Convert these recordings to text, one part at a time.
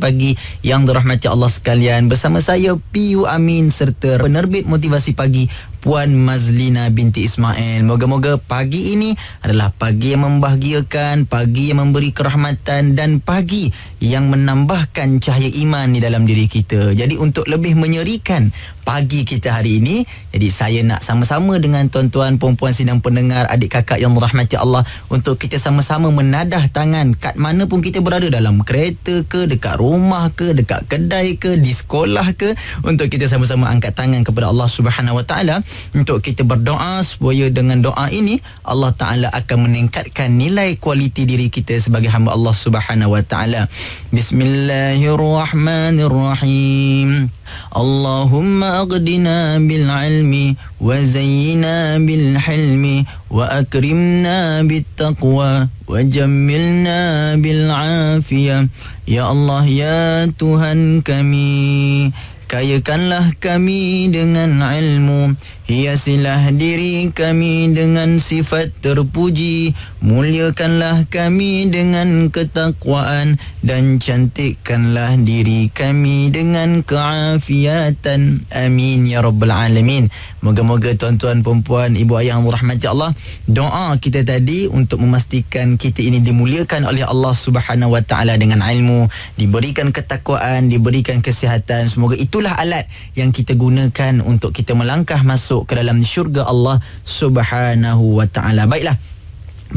pagi yang dirahmati Allah sekalian bersama saya PU Amin serta penerbit motivasi pagi Puan Mazlina binti Ismail. Moga-moga pagi ini adalah pagi yang membahagiakan, pagi yang memberi kerahmatan dan pagi yang menambahkan cahaya iman di dalam diri kita. Jadi untuk lebih menyerikan pagi kita hari ini, jadi saya nak sama-sama dengan tuan-tuan, puan-puan sidang pendengar, adik kakak yang merahmati Allah untuk kita sama-sama menadah tangan kat mana pun kita berada dalam kereta ke, dekat rumah ke, dekat kedai ke, di sekolah ke untuk kita sama-sama angkat tangan kepada Allah Subhanahu Wa untuk kita berdoa supaya dengan doa ini Allah Taala akan meningkatkan nilai kualiti diri kita sebagai hamba Allah Subhanahu Wa Taala. Bismillahirrahmanirrahim. Allahumma aghdina bil ilmi wa zayyina bil hilmi wa akrimna bit taqwa wa jammilna bil afiyah. Ya Allah ya Tuhan kami Kayakanlah kami dengan ilmu Hiasilah diri kami dengan sifat terpuji Muliakanlah kami dengan ketakwaan Dan cantikkanlah diri kami dengan keafiatan Amin Ya Rabbul Alamin Moga-moga tuan-tuan, perempuan, ibu ayah yang merahmati Allah Doa kita tadi untuk memastikan kita ini dimuliakan oleh Allah Subhanahu Dengan ilmu, diberikan ketakwaan, diberikan kesihatan Semoga itu itulah alat yang kita gunakan untuk kita melangkah masuk ke dalam syurga Allah Subhanahu wa taala. Baiklah,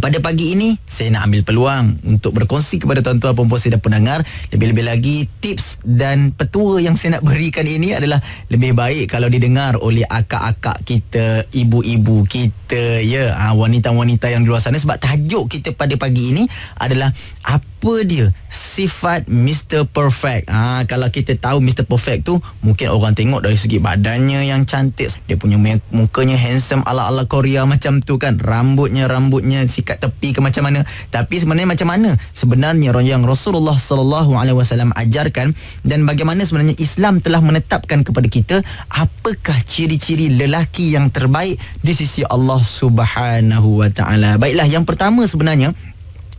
pada pagi ini, saya nak ambil peluang untuk berkongsi kepada tuan-tuan perempuan saya dan pendengar. Lebih-lebih lagi, tips dan petua yang saya nak berikan ini adalah lebih baik kalau didengar oleh akak-akak kita, ibu-ibu kita, ya, ah, wanita-wanita yang di luar sana. Sebab tajuk kita pada pagi ini adalah apa dia sifat Mr. Perfect? Ha, kalau kita tahu Mr. Perfect tu, mungkin orang tengok dari segi badannya yang cantik. Dia punya mukanya handsome ala-ala Korea macam tu kan. Rambutnya, rambutnya, si sikat tepi ke macam mana tapi sebenarnya macam mana sebenarnya yang Rasulullah sallallahu alaihi wasallam ajarkan dan bagaimana sebenarnya Islam telah menetapkan kepada kita apakah ciri-ciri lelaki yang terbaik di sisi Allah Subhanahu wa taala baiklah yang pertama sebenarnya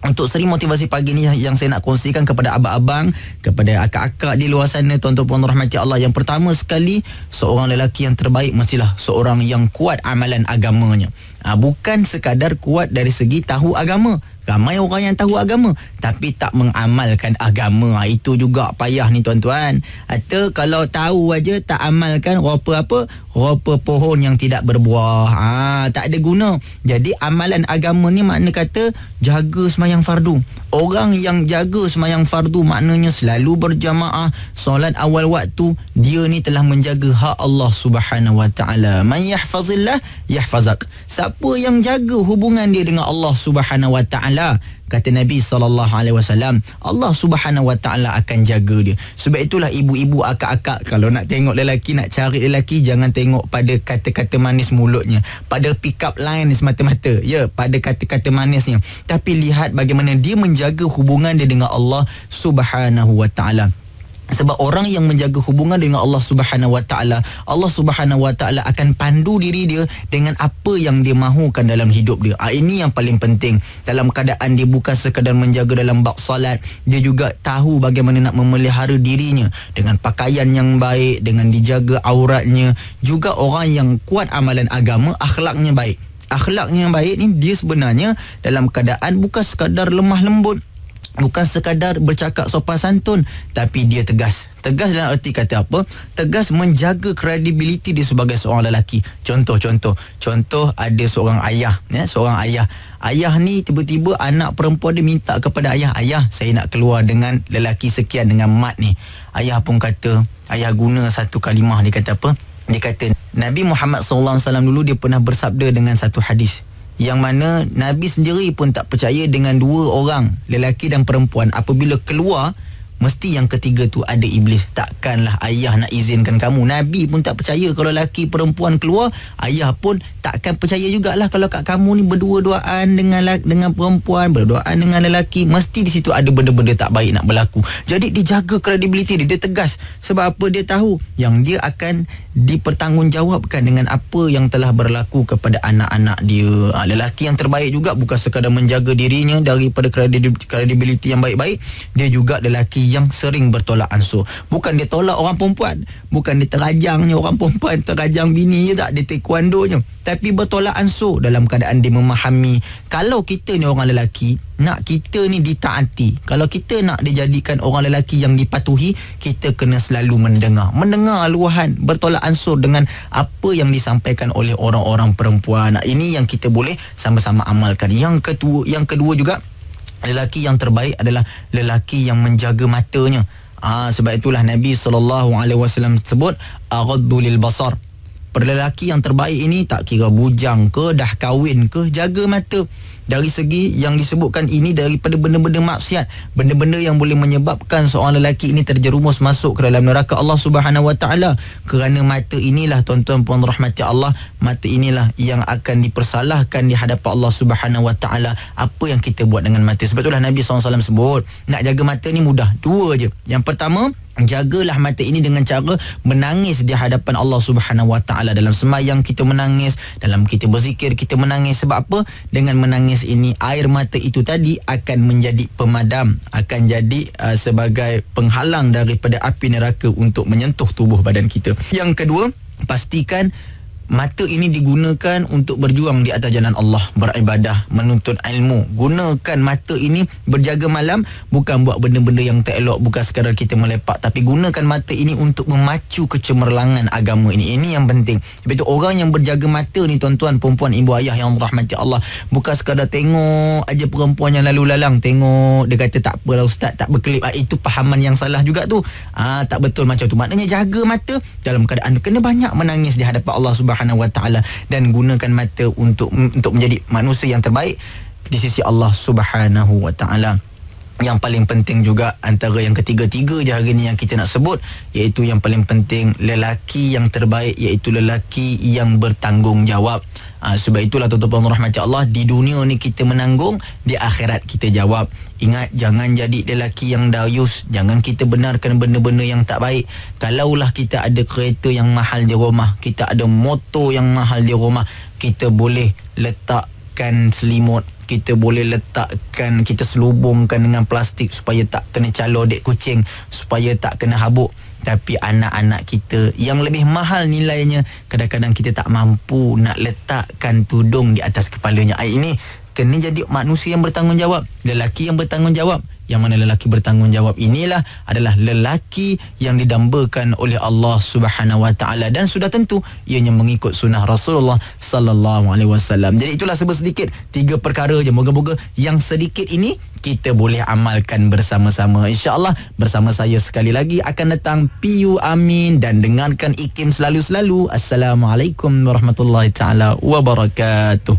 untuk seri motivasi pagi ni yang saya nak kongsikan kepada abang-abang, kepada akak-akak di luar sana, tuan-tuan puan rahmati Allah. Yang pertama sekali, seorang lelaki yang terbaik mestilah seorang yang kuat amalan agamanya. Ha, bukan sekadar kuat dari segi tahu agama. Ramai orang yang tahu agama Tapi tak mengamalkan agama ha, Itu juga payah ni tuan-tuan Atau kalau tahu aja tak amalkan Rupa apa? Rupa pohon yang tidak berbuah ha, Tak ada guna Jadi amalan agama ni makna kata Jaga semayang fardu orang yang jaga semayang fardu maknanya selalu berjamaah solat awal waktu dia ni telah menjaga hak Allah Subhanahu Wa Taala man yahfazillah yahfazak siapa yang jaga hubungan dia dengan Allah Subhanahu Wa Taala kata Nabi sallallahu alaihi wasallam Allah Subhanahu wa taala akan jaga dia sebab itulah ibu-ibu akak-akak kalau nak tengok lelaki nak cari lelaki jangan tengok pada kata-kata manis mulutnya pada pick up line semata-mata ya yeah, pada kata-kata manisnya tapi lihat bagaimana dia menjaga hubungan dia dengan Allah Subhanahu wa taala sebab orang yang menjaga hubungan dengan Allah Subhanahu Wa Taala, Allah Subhanahu Wa Taala akan pandu diri dia dengan apa yang dia mahukan dalam hidup dia. Ha, ini yang paling penting. Dalam keadaan dia bukan sekadar menjaga dalam bak solat, dia juga tahu bagaimana nak memelihara dirinya dengan pakaian yang baik, dengan dijaga auratnya, juga orang yang kuat amalan agama, akhlaknya baik. Akhlaknya yang baik ni dia sebenarnya dalam keadaan bukan sekadar lemah lembut bukan sekadar bercakap sopan santun tapi dia tegas tegas dalam arti kata apa tegas menjaga kredibiliti dia sebagai seorang lelaki contoh contoh contoh ada seorang ayah ya seorang ayah ayah ni tiba-tiba anak perempuan dia minta kepada ayah ayah saya nak keluar dengan lelaki sekian dengan mat ni ayah pun kata ayah guna satu kalimah dia kata apa dia kata Nabi Muhammad SAW dulu dia pernah bersabda dengan satu hadis yang mana Nabi sendiri pun tak percaya dengan dua orang lelaki dan perempuan apabila keluar Mesti yang ketiga tu ada iblis. Takkanlah ayah nak izinkan kamu. Nabi pun tak percaya kalau laki perempuan keluar, ayah pun takkan percaya jugalah kalau kat kamu ni berdua-duaan dengan dengan perempuan, berdua-duaan dengan lelaki. Mesti di situ ada benda-benda tak baik nak berlaku. Jadi dia jaga kredibiliti dia, dia tegas sebab apa dia tahu yang dia akan dipertanggungjawabkan dengan apa yang telah berlaku kepada anak-anak dia. Ha, lelaki yang terbaik juga bukan sekadar menjaga dirinya daripada kredibiliti yang baik-baik, dia juga lelaki yang sering bertolak ansur bukan dia tolak orang perempuan bukan dia terajangnya orang perempuan terajang bini je tak dia taekwondo je tapi bertolak ansur dalam keadaan dia memahami kalau kita ni orang lelaki nak kita ni ditaati kalau kita nak dijadikan orang lelaki yang dipatuhi kita kena selalu mendengar mendengar luahan bertolak ansur dengan apa yang disampaikan oleh orang-orang perempuan nah, ini yang kita boleh sama-sama amalkan yang kedua yang kedua juga lelaki yang terbaik adalah lelaki yang menjaga matanya. Ah ha, sebab itulah Nabi saw. sebut aghaddu lil basar lelaki yang terbaik ini tak kira bujang ke dah kahwin ke jaga mata dari segi yang disebutkan ini daripada benda-benda maksiat benda-benda yang boleh menyebabkan seorang lelaki ini terjerumus masuk ke dalam neraka Allah Subhanahu Wa Taala kerana mata inilah tuan-tuan puan rahmati Allah mata inilah yang akan dipersalahkan di hadapan Allah Subhanahu Wa Taala apa yang kita buat dengan mata sebab itulah Nabi SAW sebut nak jaga mata ni mudah dua je yang pertama jagalah mata ini dengan cara menangis di hadapan Allah Subhanahu Wa Taala dalam semayang kita menangis dalam kita berzikir kita menangis sebab apa dengan menangis ini air mata itu tadi akan menjadi pemadam akan jadi uh, sebagai penghalang daripada api neraka untuk menyentuh tubuh badan kita yang kedua pastikan mata ini digunakan untuk berjuang di atas jalan Allah beribadah menuntut ilmu gunakan mata ini berjaga malam bukan buat benda-benda yang tak elok bukan sekadar kita melepak tapi gunakan mata ini untuk memacu kecemerlangan agama ini ini yang penting sebab itu orang yang berjaga mata ni tuan-tuan perempuan ibu ayah yang rahmati Allah bukan sekadar tengok aja perempuan yang lalu lalang tengok dia kata tak apalah ustaz tak berkelip ah, itu pahaman yang salah juga tu ah tak betul macam tu maknanya jaga mata dalam keadaan kena banyak menangis di hadapan Allah Subhanahu Subhanahu Wa Taala dan gunakan mata untuk untuk menjadi manusia yang terbaik di sisi Allah Subhanahu Wa Taala yang paling penting juga antara yang ketiga-tiga je hari ni yang kita nak sebut iaitu yang paling penting lelaki yang terbaik iaitu lelaki yang bertanggungjawab ha, sebab itulah tuan-tuan dan rahmat Allah di dunia ni kita menanggung di akhirat kita jawab ingat jangan jadi lelaki yang dayus jangan kita benarkan benda-benda yang tak baik kalaulah kita ada kereta yang mahal di rumah kita ada motor yang mahal di rumah kita boleh letak letakkan selimut kita boleh letakkan kita selubungkan dengan plastik supaya tak kena calor dek kucing supaya tak kena habuk tapi anak-anak kita yang lebih mahal nilainya kadang-kadang kita tak mampu nak letakkan tudung di atas kepalanya ini kena jadi manusia yang bertanggungjawab lelaki yang bertanggungjawab yang mana lelaki bertanggungjawab inilah adalah lelaki yang didambakan oleh Allah Subhanahu Wa Taala dan sudah tentu ianya mengikut sunnah Rasulullah Sallallahu Alaihi Wasallam. Jadi itulah sebut sedikit tiga perkara je. Moga-moga yang sedikit ini kita boleh amalkan bersama-sama. InsyaAllah bersama saya sekali lagi akan datang Piyu Amin dan dengarkan Ikim selalu-selalu. Assalamualaikum warahmatullahi taala wabarakatuh.